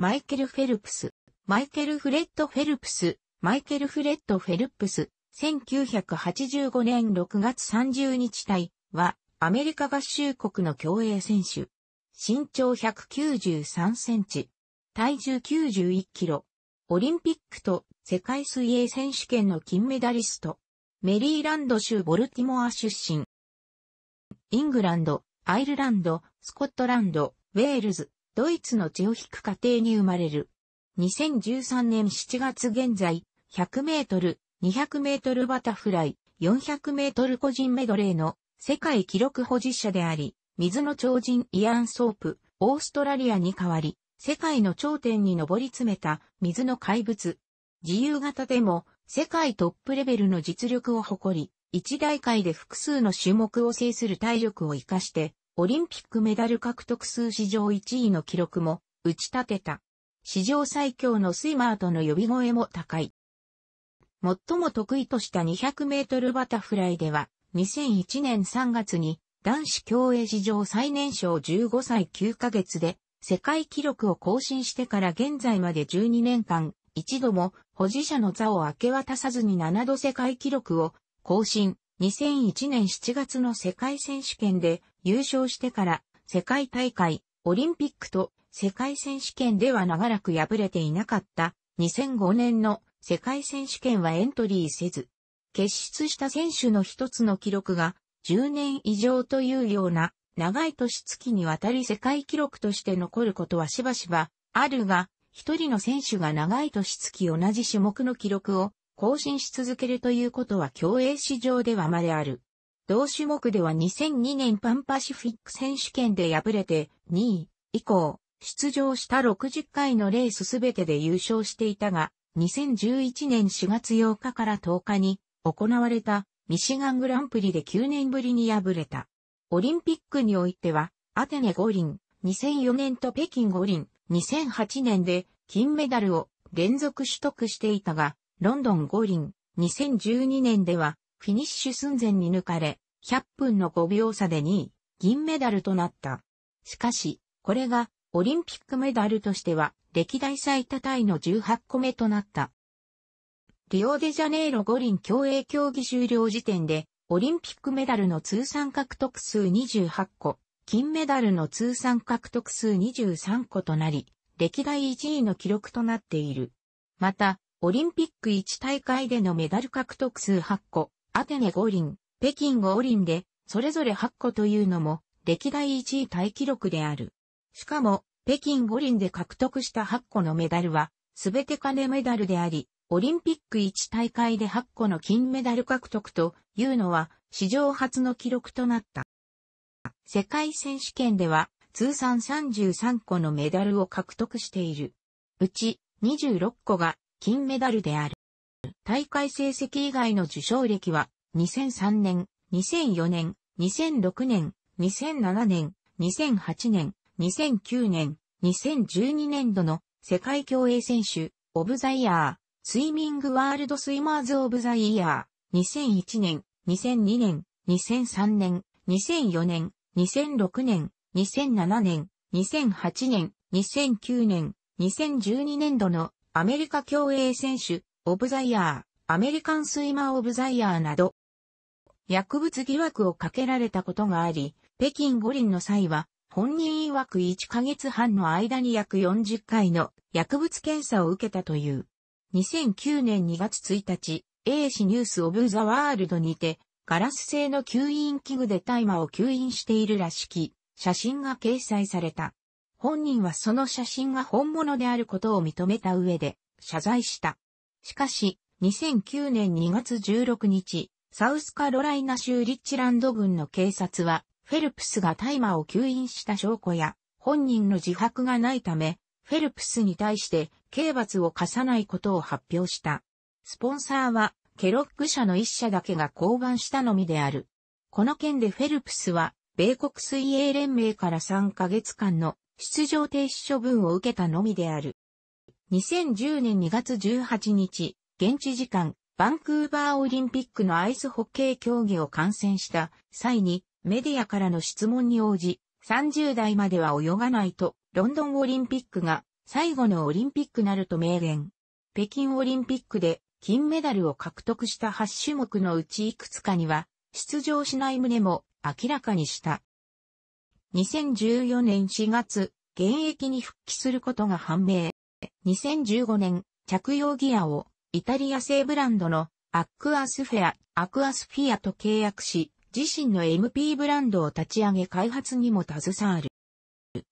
マイケル・フェルプス、マイケル・フレッド・フェルプス、マイケル・フレッド・フェルプス、1985年6月30日体は、アメリカ合衆国の競泳選手。身長193センチ、体重91キロ、オリンピックと世界水泳選手権の金メダリスト、メリーランド州ボルティモア出身。イングランド、アイルランド、スコットランド、ウェールズ、ドイツの血を引く家庭に生まれる。2013年7月現在、100メートル、200メートルバタフライ、400メートル個人メドレーの世界記録保持者であり、水の超人イアン・ソープ、オーストラリアに代わり、世界の頂点に上り詰めた水の怪物。自由形でも世界トップレベルの実力を誇り、一大会で複数の種目を制する体力を活かして、オリンピックメダル獲得数史上1位の記録も打ち立てた。史上最強のスイマーとの呼び声も高い。最も得意とした200メートルバタフライでは、2001年3月に男子競泳史上最年少15歳9ヶ月で世界記録を更新してから現在まで12年間、一度も保持者の座を明け渡さずに7度世界記録を更新。2001年7月の世界選手権で優勝してから世界大会、オリンピックと世界選手権では長らく敗れていなかった2005年の世界選手権はエントリーせず、決出した選手の一つの記録が10年以上というような長い年月にわたり世界記録として残ることはしばしばあるが、一人の選手が長い年月同じ種目の記録を更新し続けるということは競泳史上ではまである。同種目では2002年パンパシフィック選手権で敗れて2位以降、出場した60回のレースすべてで優勝していたが、2011年4月8日から10日に行われたミシガングランプリで9年ぶりに敗れた。オリンピックにおいては、アテネ五輪、2004年と北京五輪、2008年で金メダルを連続取得していたが、ロンドン五輪、2012年ではフィニッシュ寸前に抜かれ、100分の5秒差で2位、銀メダルとなった。しかし、これがオリンピックメダルとしては歴代最多タイの18個目となった。リオデジャネイロ五輪競泳競技終了時点で、オリンピックメダルの通算獲得数28個、金メダルの通算獲得数23個となり、歴代1位の記録となっている。また、オリンピック1大会でのメダル獲得数8個、アテネ五輪、北京五輪で、それぞれ8個というのも、歴代1位タイ記録である。しかも、北京五輪で獲得した8個のメダルは、すべて金メダルであり、オリンピック1大会で8個の金メダル獲得というのは、史上初の記録となった。世界選手権では、通算33個のメダルを獲得している。うち、26個が金メダルである。大会成績以外の受賞歴は、2003年、2004年、2006年、2007年、2008年、2009年、2012年度の世界競泳選手、オブザイヤー、スイミングワールドスイマーズオブザイヤー、2001年、2002年、2003年、2004年、2006年、2007年、2008年、2009年、2012年度のアメリカ競泳選手、オブザイヤー、アメリカンスイマーオブザイヤーなど、薬物疑惑をかけられたことがあり、北京五輪の際は、本人曰く1ヶ月半の間に約40回の薬物検査を受けたという。2009年2月1日、A 氏ニュースオブザワールドにて、ガラス製の吸引器具で大麻を吸引しているらしき、写真が掲載された。本人はその写真が本物であることを認めた上で、謝罪した。しかし、2009年2月16日、サウスカロライナ州リッチランド軍の警察は、フェルプスが大麻を吸引した証拠や、本人の自白がないため、フェルプスに対して刑罰を課さないことを発表した。スポンサーは、ケロッグ社の一社だけが降板したのみである。この件でフェルプスは、米国水泳連盟から3ヶ月間の出場停止処分を受けたのみである。2010年2月18日、現地時間、バンクーバーオリンピックのアイスホッケー競技を観戦した際に、メディアからの質問に応じ、30代までは泳がないと、ロンドンオリンピックが最後のオリンピックなると明言。北京オリンピックで金メダルを獲得した8種目のうちいくつかには出場しない旨も明らかにした。2014年4月、現役に復帰することが判明。2015年、着用ギアをイタリア製ブランドのアクアスフェア、アクアスフィアと契約し、自身の MP ブランドを立ち上げ開発にも携わる。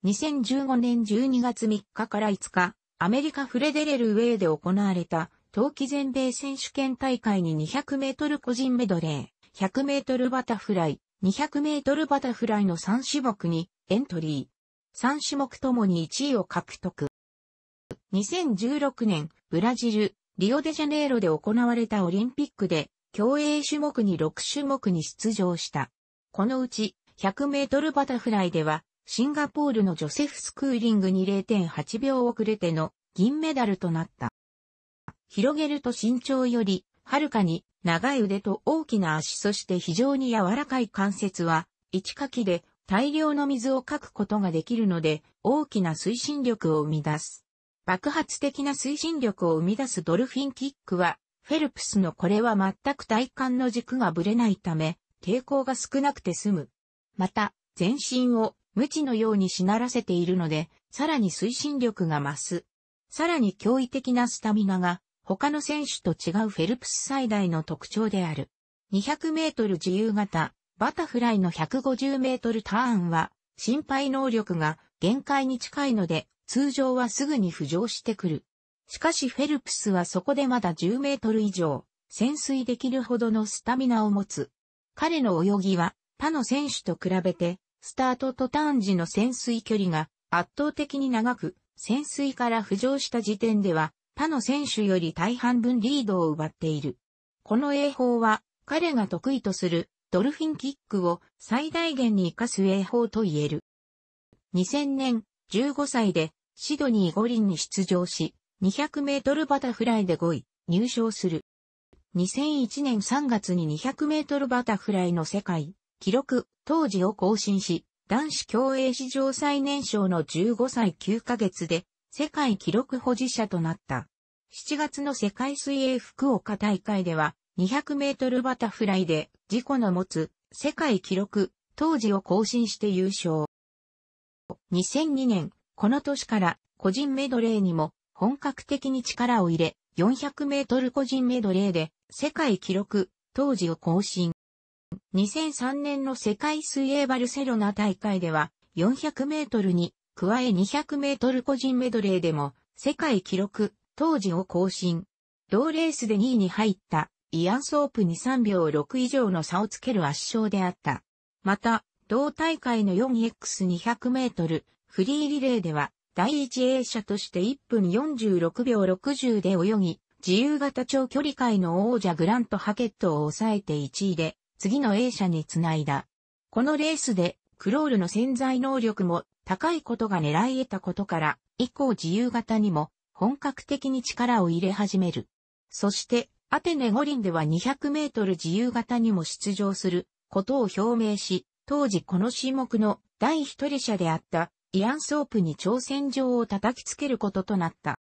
2015年12月3日から5日、アメリカフレデレルウェイで行われた、冬季全米選手権大会に200メートル個人メドレー、100メートルバタフライ、200メートルバタフライの3種目にエントリー。3種目ともに1位を獲得。2016年、ブラジル、リオデジャネイロで行われたオリンピックで、競泳種目に6種目に出場した。このうち、100メートルバタフライでは、シンガポールのジョセフ・スクーリングに0.8秒遅れての銀メダルとなった。広げると身長より、はるかに長い腕と大きな足そして非常に柔らかい関節は、一かきで大量の水をかくことができるので、大きな推進力を生み出す。爆発的な推進力を生み出すドルフィンキックは、フェルプスのこれは全く体幹の軸がぶれないため、抵抗が少なくて済む。また、全身を無知のようにしならせているので、さらに推進力が増す。さらに驚異的なスタミナが、他の選手と違うフェルプス最大の特徴である。200メートル自由形、バタフライの150メートルターンは、心肺能力が限界に近いので、通常はすぐに浮上してくる。しかしフェルプスはそこでまだ10メートル以上、潜水できるほどのスタミナを持つ。彼の泳ぎは他の選手と比べて、スタートとターン時の潜水距離が圧倒的に長く、潜水から浮上した時点では、他の選手より大半分リードを奪っている。この泳法は、彼が得意とするドルフィンキックを最大限に活かす泳法と言える。2000年、15歳でシドニー五輪に出場し、200メートルバタフライで5位、入賞する。2001年3月に200メートルバタフライの世界、記録、当時を更新し、男子競泳史上最年少の15歳9ヶ月で、世界記録保持者となった。7月の世界水泳福岡大会では、200メートルバタフライで、自己の持つ、世界記録、当時を更新して優勝。2002年、この年から個人メドレーにも本格的に力を入れ、400メートル個人メドレーで世界記録、当時を更新。2003年の世界水泳バルセロナ大会では400メートルに加え200メートル個人メドレーでも世界記録、当時を更新。同レースで2位に入ったイアンソープに3秒6以上の差をつける圧勝であった。また、同大会の 4x200 メートルフリーリレーでは、第一泳者として1分46秒60で泳ぎ、自由形長距離界の王者グラント・ハケットを抑えて1位で、次の泳者につないだ。このレースで、クロールの潜在能力も高いことが狙い得たことから、以降自由形にも本格的に力を入れ始める。そして、アテネ五輪では200メートル自由形にも出場することを表明し、当時この種目の第一人者であったイアン・ソープに挑戦状を叩きつけることとなった。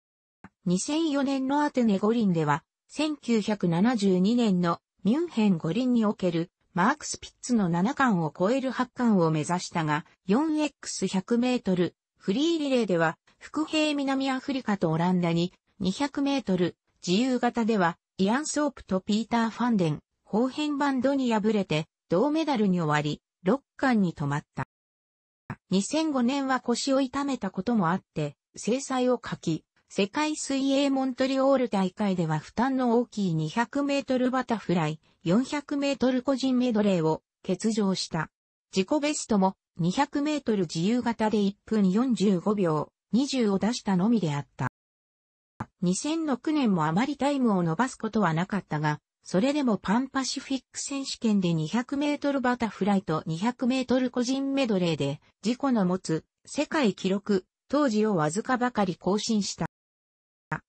2004年のアテネ五輪では、1972年のミュンヘン五輪におけるマークス・ピッツの7冠を超える8冠を目指したが、4x100 メートルフリーリレーでは、副兵南アフリカとオランダに200メートル自由形では、イアン・ソープとピーター・ファンデン、方変バンドに敗れて銅メダルに終わり、6冠に止まった。2005年は腰を痛めたこともあって、制裁を書き、世界水泳モントリオール大会では負担の大きい200メートルバタフライ、400メートル個人メドレーを欠場した。自己ベストも200メートル自由形で1分45秒20を出したのみであった。2006年もあまりタイムを伸ばすことはなかったが、それでもパンパシフィック選手権で200メートルバタフライと200メートル個人メドレーで、自己の持つ世界記録、当時をわずかばかり更新した。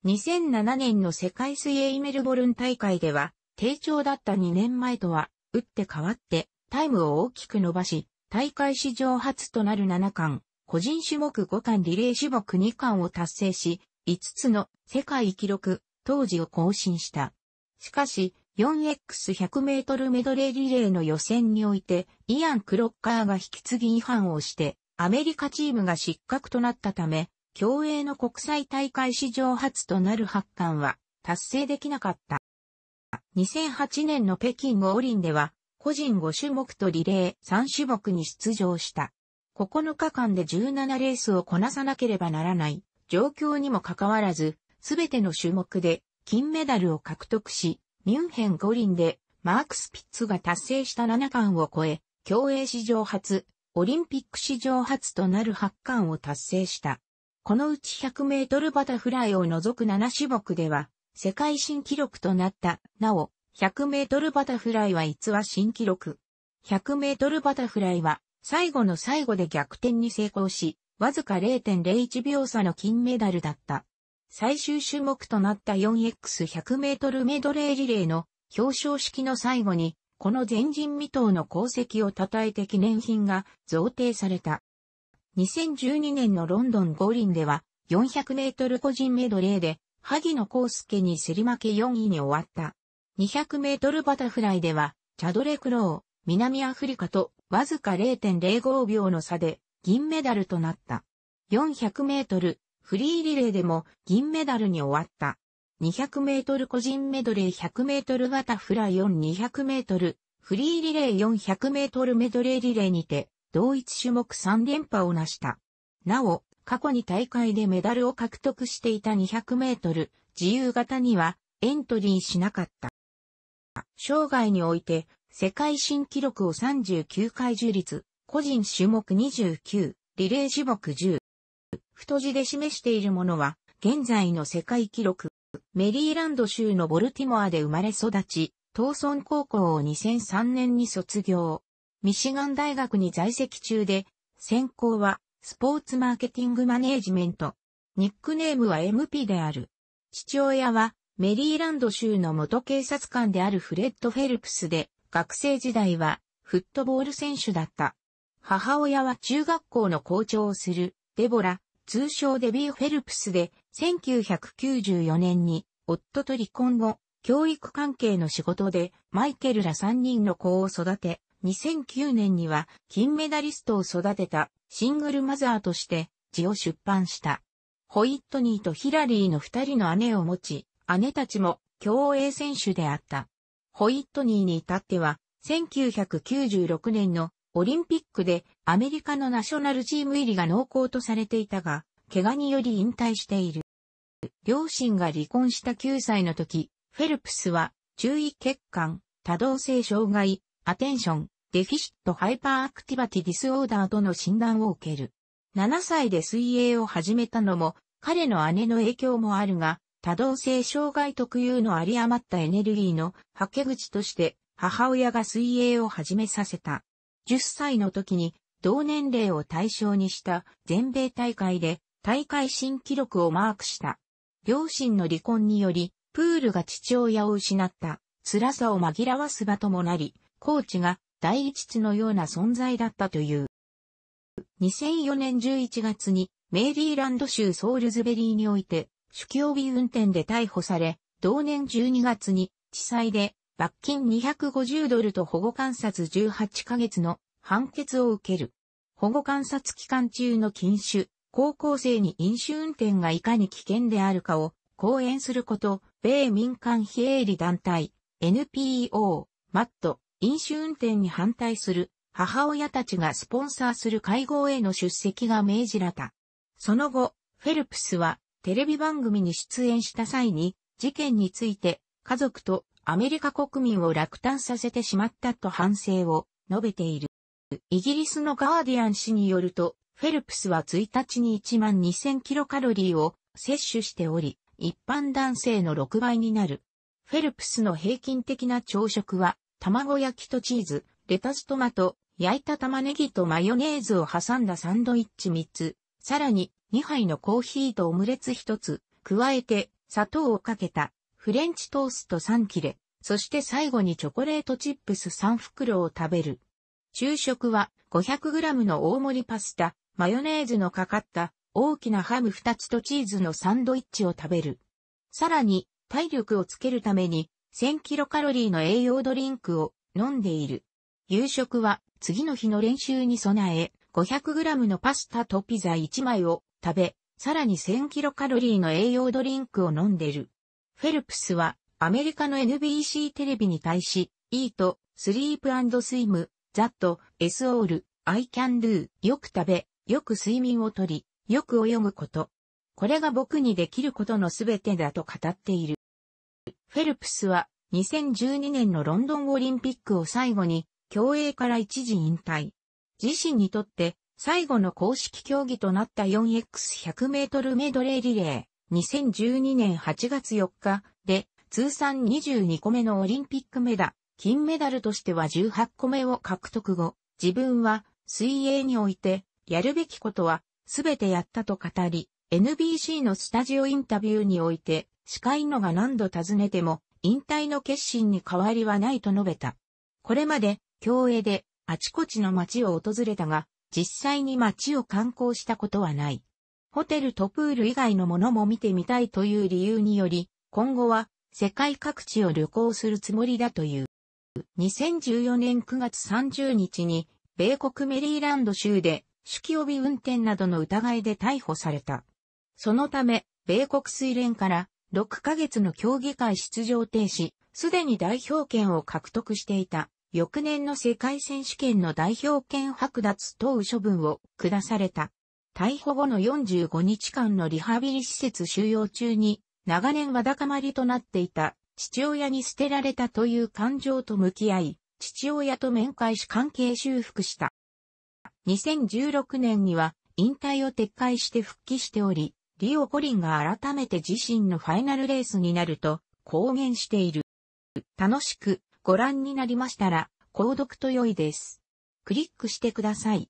2007年の世界水泳イメルボルン大会では、低調だった2年前とは、打って変わって、タイムを大きく伸ばし、大会史上初となる7冠、個人種目5冠リレー種目2冠を達成し、5つの世界記録、当時を更新した。しかし、4x100 メートルメドレーリレーの予選において、イアン・クロッカーが引き継ぎ違反をして、アメリカチームが失格となったため、競泳の国際大会史上初となる発刊は達成できなかった。2008年の北京五輪では、個人5種目とリレー3種目に出場した。9日間で17レースをこなさなければならない状況にもかかわらず、すべての種目で金メダルを獲得し、ミュンヘン五輪でマーク・スピッツが達成した7冠を超え、競泳史上初、オリンピック史上初となる8冠を達成した。このうち100メートルバタフライを除く7種目では、世界新記録となった。なお、100メートルバタフライは逸話新記録。100メートルバタフライは、最後の最後で逆転に成功し、わずか0.01秒差の金メダルだった。最終種目となった 4x100 メートルメドレーリレーの表彰式の最後に、この前人未到の功績を称えて記念品が贈呈された。2012年のロンドン五輪では、400メートル個人メドレーで、萩野公介に競り負け4位に終わった。200メートルバタフライでは、チャドレクロー、南アフリカとわずか0.05秒の差で銀メダルとなった。400メートルフリーリレーでも銀メダルに終わった。200メートル個人メドレー100メートルバタフライ4200メートル、フリーリレー400メートルメドレーリレーにて、同一種目3連覇を成した。なお、過去に大会でメダルを獲得していた200メートル自由形にはエントリーしなかった。生涯において世界新記録を39回樹立、個人種目29、リレー種目10、太字で示しているものは、現在の世界記録。メリーランド州のボルティモアで生まれ育ち、東村高校を2003年に卒業。ミシガン大学に在籍中で、専攻はスポーツマーケティングマネージメント。ニックネームは MP である。父親はメリーランド州の元警察官であるフレッド・フェルプスで、学生時代はフットボール選手だった。母親は中学校の校長をするデボラ・通称デビー・フェルプスで、1994年に夫と離婚後、教育関係の仕事でマイケルら3人の子を育て、2009年には金メダリストを育てたシングルマザーとして字を出版した。ホイットニーとヒラリーの2人の姉を持ち、姉たちも競泳選手であった。ホイットニーに至っては、1996年のオリンピックでアメリカのナショナルチーム入りが濃厚とされていたが、怪我により引退している。両親が離婚した9歳の時、フェルプスは注意欠陥、多動性障害、アテンション、デフィシットハイパーアクティバティディスオーダーとの診断を受ける。7歳で水泳を始めたのも、彼の姉の影響もあるが、多動性障害特有の有り余ったエネルギーの吐け口として、母親が水泳を始めさせた。10歳の時に同年齢を対象にした全米大会で大会新記録をマークした。両親の離婚により、プールが父親を失った辛さを紛らわす場ともなり、コーチが第一父のような存在だったという。2004年11月にメイリーランド州ソウルズベリーにおいて酒気帯び運転で逮捕され、同年12月に地裁で罰金250ドルと保護観察18ヶ月の判決を受ける。保護観察期間中の禁酒、高校生に飲酒運転がいかに危険であるかを講演すること、米民間非営利団体、NPO、マット、飲酒運転に反対する母親たちがスポンサーする会合への出席が命じられた。その後、フェルプスはテレビ番組に出演した際に事件について家族とアメリカ国民を落胆させてしまったと反省を述べている。イギリスのガーディアン氏によると、フェルプスは1日に1万2000キロカロリーを摂取しており、一般男性の6倍になる。フェルプスの平均的な朝食は、卵焼きとチーズ、レタストマト、焼いた玉ねぎとマヨネーズを挟んだサンドイッチ3つ、さらに2杯のコーヒーとオムレツ1つ、加えて砂糖をかけたフレンチトースト3切れ、そして最後にチョコレートチップス3袋を食べる。昼食は 500g の大盛りパスタ、マヨネーズのかかった大きなハム2つとチーズのサンドイッチを食べる。さらに体力をつけるために 1000kcal の栄養ドリンクを飲んでいる。夕食は次の日の練習に備え 500g のパスタとピザ1枚を食べ、さらに 1000kcal の栄養ドリンクを飲んでる。フェルプスはアメリカの NBC テレビに対し、Eat, Sleep and Swim, That, S All, I Can Do よく食べ、よく睡眠をとり、よく泳ぐこと。これが僕にできることのすべてだと語っている。フェルプスは2012年のロンドンオリンピックを最後に競泳から一時引退。自身にとって最後の公式競技となった 4x100 メートルメドレーリレー。2012年8月4日で通算22個目のオリンピックメダ、金メダルとしては18個目を獲得後、自分は水泳においてやるべきことはすべてやったと語り、NBC のスタジオインタビューにおいて、司会のが何度尋ねても、引退の決心に変わりはないと述べた。これまで、競泳で、あちこちの街を訪れたが、実際に街を観光したことはない。ホテルとプール以外のものも見てみたいという理由により、今後は世界各地を旅行するつもりだという。2014年9月30日に、米国メリーランド州で酒気帯び運転などの疑いで逮捕された。そのため、米国水連から6ヶ月の競技会出場停止、すでに代表権を獲得していた、翌年の世界選手権の代表権剥奪等処分を下された。逮捕後の45日間のリハビリ施設収容中に、長年わだかまりとなっていた父親に捨てられたという感情と向き合い、父親と面会し関係修復した。2016年には引退を撤回して復帰しており、リオ・コリンが改めて自身のファイナルレースになると公言している。楽しくご覧になりましたら、購読と良いです。クリックしてください。